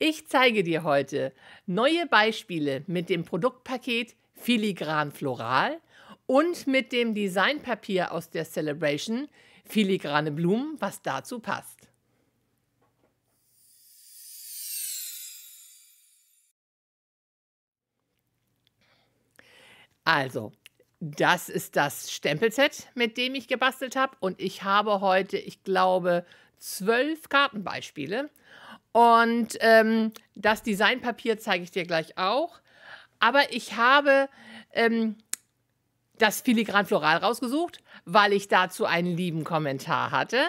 Ich zeige dir heute neue Beispiele mit dem Produktpaket Filigran Floral und mit dem Designpapier aus der Celebration Filigrane Blumen, was dazu passt. Also, das ist das Stempelset, mit dem ich gebastelt habe und ich habe heute, ich glaube, zwölf Kartenbeispiele und ähm, das Designpapier zeige ich dir gleich auch. Aber ich habe ähm, das Filigran Floral rausgesucht, weil ich dazu einen lieben Kommentar hatte.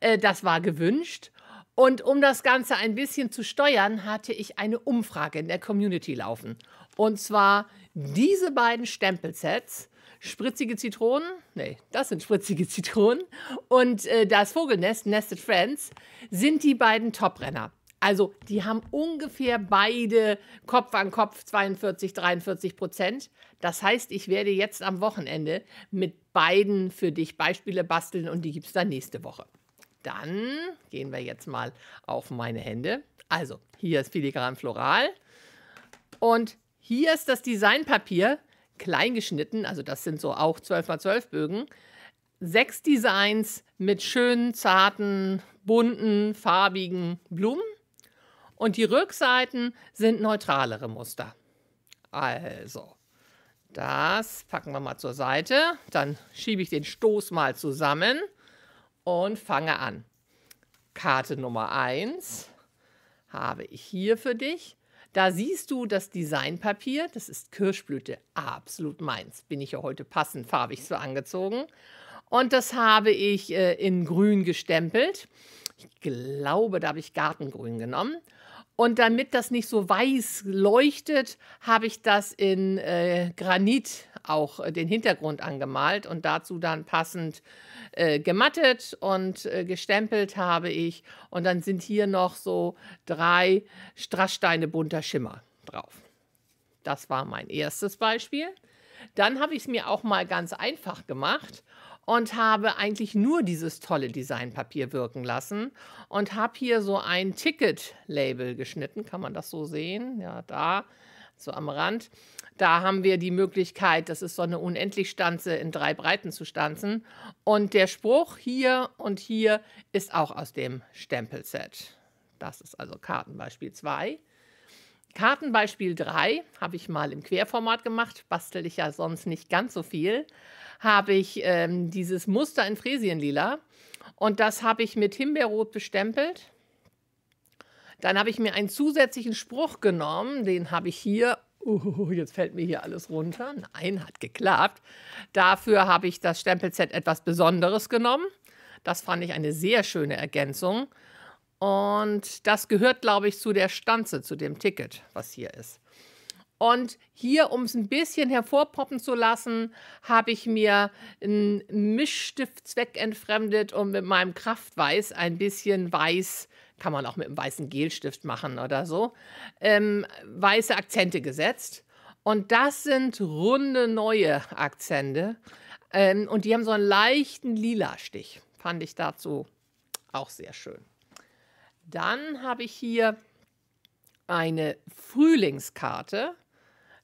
Äh, das war gewünscht. Und um das Ganze ein bisschen zu steuern, hatte ich eine Umfrage in der Community laufen. Und zwar diese beiden Stempelsets spritzige Zitronen, nee, das sind spritzige Zitronen und äh, das Vogelnest, Nested Friends, sind die beiden Toprenner. Also die haben ungefähr beide Kopf an Kopf 42, 43 Prozent. Das heißt, ich werde jetzt am Wochenende mit beiden für dich Beispiele basteln und die gibt es dann nächste Woche. Dann gehen wir jetzt mal auf meine Hände. Also hier ist Filigran Floral und hier ist das Designpapier klein geschnitten, also das sind so auch 12x12 Bögen. Sechs Designs mit schönen, zarten, bunten, farbigen Blumen. Und die Rückseiten sind neutralere Muster. Also, das packen wir mal zur Seite. Dann schiebe ich den Stoß mal zusammen und fange an. Karte Nummer 1 habe ich hier für dich. Da siehst du das Designpapier, das ist Kirschblüte, absolut meins. Bin ich ja heute passend farbig so angezogen. Und das habe ich äh, in grün gestempelt. Ich glaube, da habe ich Gartengrün genommen. Und damit das nicht so weiß leuchtet, habe ich das in äh, Granit auch äh, den Hintergrund angemalt und dazu dann passend äh, gemattet und äh, gestempelt habe ich. Und dann sind hier noch so drei Strasssteine bunter Schimmer drauf. Das war mein erstes Beispiel. Dann habe ich es mir auch mal ganz einfach gemacht und habe eigentlich nur dieses tolle Designpapier wirken lassen und habe hier so ein Ticket-Label geschnitten. Kann man das so sehen? Ja, da, so am Rand. Da haben wir die Möglichkeit, das ist so eine Unendlich-Stanze in drei Breiten zu stanzen. Und der Spruch hier und hier ist auch aus dem Stempelset. Das ist also Kartenbeispiel 2. Kartenbeispiel 3 habe ich mal im Querformat gemacht, bastel ich ja sonst nicht ganz so viel, habe ich ähm, dieses Muster in Fräsienlila und das habe ich mit Himbeerrot bestempelt. Dann habe ich mir einen zusätzlichen Spruch genommen, den habe ich hier, uh, jetzt fällt mir hier alles runter, nein, hat geklappt. Dafür habe ich das Stempelset etwas Besonderes genommen. Das fand ich eine sehr schöne Ergänzung. Und das gehört, glaube ich, zu der Stanze, zu dem Ticket, was hier ist. Und hier, um es ein bisschen hervorpoppen zu lassen, habe ich mir einen Mischstiftzweck entfremdet und mit meinem Kraftweiß ein bisschen Weiß, kann man auch mit einem weißen Gelstift machen oder so, ähm, weiße Akzente gesetzt. Und das sind runde neue Akzente. Ähm, und die haben so einen leichten lila Stich. Fand ich dazu auch sehr schön. Dann habe ich hier eine Frühlingskarte.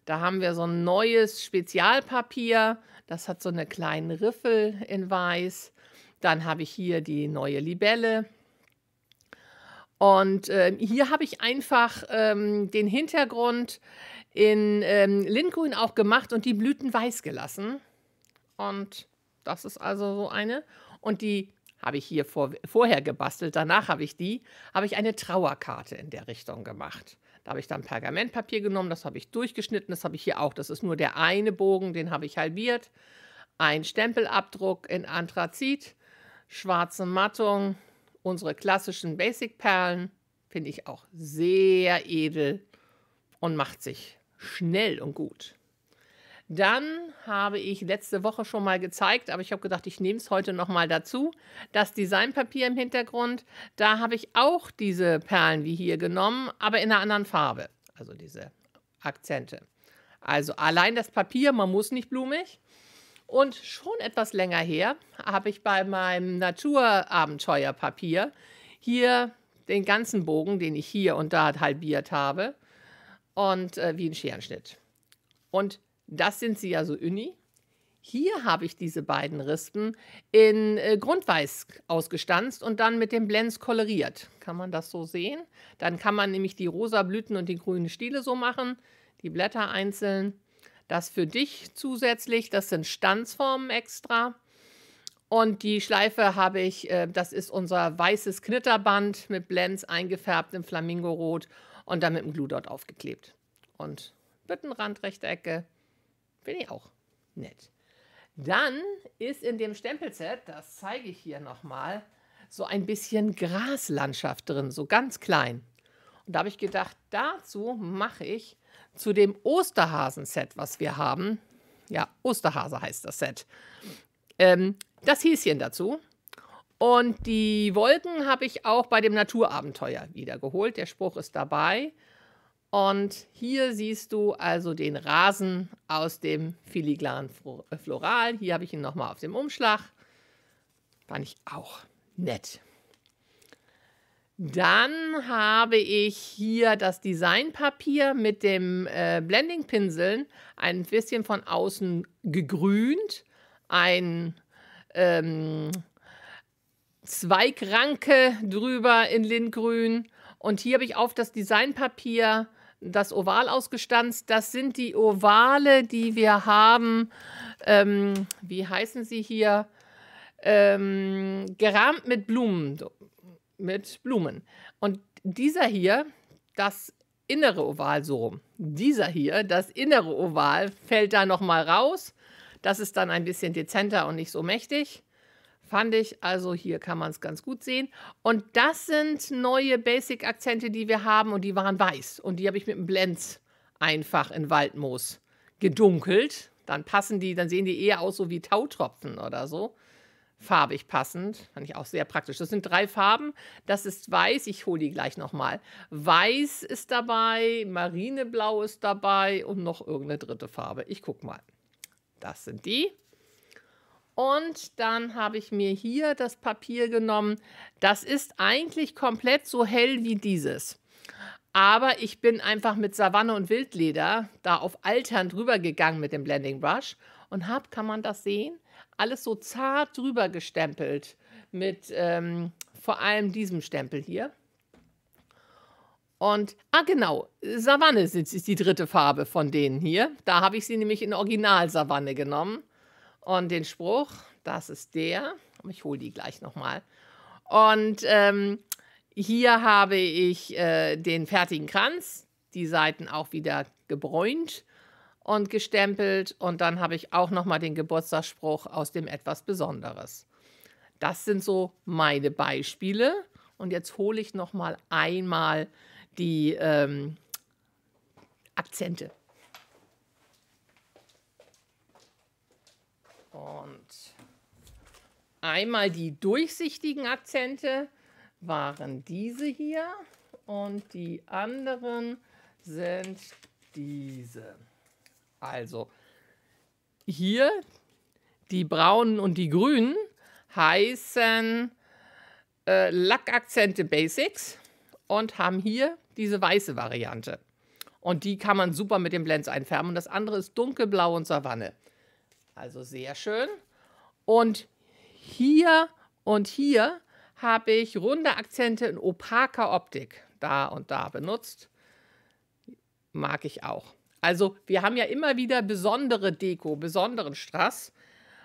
Da haben wir so ein neues Spezialpapier. Das hat so eine kleine Riffel in weiß. Dann habe ich hier die neue Libelle. Und äh, hier habe ich einfach ähm, den Hintergrund in ähm, Lindgrün auch gemacht und die Blüten weiß gelassen. Und das ist also so eine. Und die habe ich hier vor, vorher gebastelt. Danach habe ich die, habe ich eine Trauerkarte in der Richtung gemacht. Da habe ich dann Pergamentpapier genommen, das habe ich durchgeschnitten, das habe ich hier auch. Das ist nur der eine Bogen, den habe ich halbiert. Ein Stempelabdruck in Anthrazit, schwarze Mattung, unsere klassischen Basic-Perlen. Finde ich auch sehr edel und macht sich schnell und gut. Dann habe ich letzte Woche schon mal gezeigt, aber ich habe gedacht, ich nehme es heute noch mal dazu, das Designpapier im Hintergrund. Da habe ich auch diese Perlen wie hier genommen, aber in einer anderen Farbe, also diese Akzente. Also allein das Papier, man muss nicht blumig. Und schon etwas länger her habe ich bei meinem Naturabenteuerpapier hier den ganzen Bogen, den ich hier und da halbiert habe, und äh, wie ein Scherenschnitt. Und das sind sie ja so uni. Hier habe ich diese beiden Rispen in äh, Grundweiß ausgestanzt und dann mit dem Blends koloriert. Kann man das so sehen? Dann kann man nämlich die rosa Blüten und die grünen Stiele so machen, die Blätter einzeln. Das für dich zusätzlich, das sind Stanzformen extra. Und die Schleife habe ich, äh, das ist unser weißes Knitterband mit Blends eingefärbt in rot und dann mit dem Glue Dot aufgeklebt. Und Büttenrandrechtecke. Finde ich auch nett. Dann ist in dem Stempelset, das zeige ich hier nochmal, so ein bisschen Graslandschaft drin, so ganz klein. Und da habe ich gedacht, dazu mache ich zu dem Osterhasen-Set, was wir haben. Ja, Osterhase heißt das Set. Ähm, das Häschen dazu. Und die Wolken habe ich auch bei dem Naturabenteuer wiedergeholt. Der Spruch ist dabei. Und hier siehst du also den Rasen aus dem filigran äh, Floral. Hier habe ich ihn nochmal auf dem Umschlag. Fand ich auch nett. Dann habe ich hier das Designpapier mit dem äh, blending ein bisschen von außen gegrünt. Ein ähm, Zweigranke drüber in Lindgrün. Und hier habe ich auf das Designpapier das Oval ausgestanzt. Das sind die Ovale, die wir haben. Ähm, wie heißen sie hier? Ähm, gerahmt mit Blumen. Mit Blumen. Und dieser hier, das innere Oval so rum. Dieser hier, das innere Oval, fällt da nochmal raus. Das ist dann ein bisschen dezenter und nicht so mächtig. Fand ich, also hier kann man es ganz gut sehen. Und das sind neue Basic-Akzente, die wir haben und die waren weiß. Und die habe ich mit einem Blends einfach in Waldmoos gedunkelt. Dann passen die, dann sehen die eher aus so wie Tautropfen oder so. Farbig passend, fand ich auch sehr praktisch. Das sind drei Farben. Das ist weiß, ich hole die gleich nochmal. Weiß ist dabei, Marineblau ist dabei und noch irgendeine dritte Farbe. Ich gucke mal. Das sind die. Und dann habe ich mir hier das Papier genommen. Das ist eigentlich komplett so hell wie dieses. Aber ich bin einfach mit Savanne und Wildleder da auf Altern drüber gegangen mit dem Blending Brush und habe, kann man das sehen, alles so zart drüber gestempelt mit ähm, vor allem diesem Stempel hier. Und, ah genau, Savanne ist die dritte Farbe von denen hier. Da habe ich sie nämlich in Original-Savanne genommen. Und den Spruch, das ist der, ich hole die gleich nochmal. Und ähm, hier habe ich äh, den fertigen Kranz, die Seiten auch wieder gebräunt und gestempelt. Und dann habe ich auch nochmal den Geburtstagsspruch aus dem etwas Besonderes. Das sind so meine Beispiele. Und jetzt hole ich nochmal einmal die ähm, Akzente. Und einmal die durchsichtigen Akzente waren diese hier und die anderen sind diese. Also hier die braunen und die grünen heißen äh, Lackakzente Basics und haben hier diese weiße Variante. Und die kann man super mit den Blends einfärben. Und das andere ist dunkelblau und Savanne. Also sehr schön. Und hier und hier habe ich runde Akzente in opaker Optik da und da benutzt. Mag ich auch. Also wir haben ja immer wieder besondere Deko, besonderen Strass.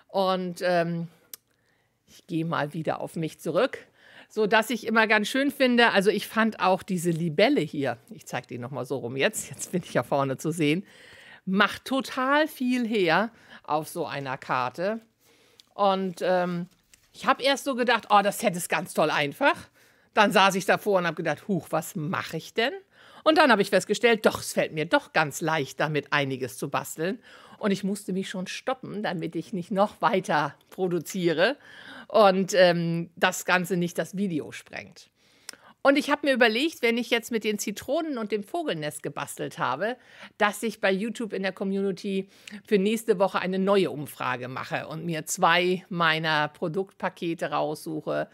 Und ähm, ich gehe mal wieder auf mich zurück, so dass ich immer ganz schön finde. Also ich fand auch diese Libelle hier. Ich zeige die noch mal so rum jetzt. Jetzt bin ich ja vorne zu sehen macht total viel her auf so einer Karte. Und ähm, ich habe erst so gedacht, oh, das hätte es ganz toll einfach. Dann saß ich davor und habe gedacht, huch, was mache ich denn? Und dann habe ich festgestellt, doch, es fällt mir doch ganz leicht, damit einiges zu basteln. Und ich musste mich schon stoppen, damit ich nicht noch weiter produziere und ähm, das Ganze nicht das Video sprengt. Und ich habe mir überlegt, wenn ich jetzt mit den Zitronen und dem Vogelnest gebastelt habe, dass ich bei YouTube in der Community für nächste Woche eine neue Umfrage mache und mir zwei meiner Produktpakete raussuche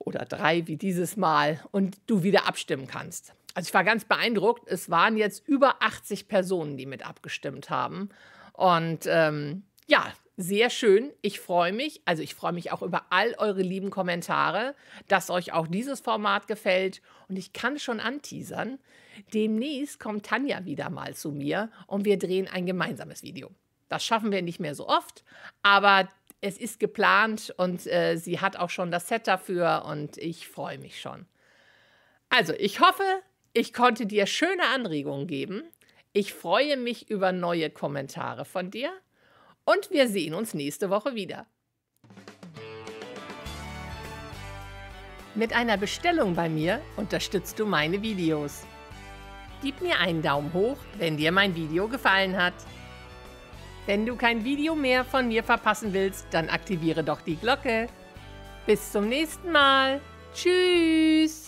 oder drei wie dieses Mal und du wieder abstimmen kannst. Also ich war ganz beeindruckt. Es waren jetzt über 80 Personen, die mit abgestimmt haben. Und ähm, ja, sehr schön. Ich freue mich. Also ich freue mich auch über all eure lieben Kommentare, dass euch auch dieses Format gefällt. Und ich kann schon anteasern, demnächst kommt Tanja wieder mal zu mir und wir drehen ein gemeinsames Video. Das schaffen wir nicht mehr so oft, aber es ist geplant und äh, sie hat auch schon das Set dafür und ich freue mich schon. Also ich hoffe, ich konnte dir schöne Anregungen geben. Ich freue mich über neue Kommentare von dir und wir sehen uns nächste Woche wieder. Mit einer Bestellung bei mir unterstützt du meine Videos. Gib mir einen Daumen hoch, wenn dir mein Video gefallen hat. Wenn du kein Video mehr von mir verpassen willst, dann aktiviere doch die Glocke. Bis zum nächsten Mal. Tschüss.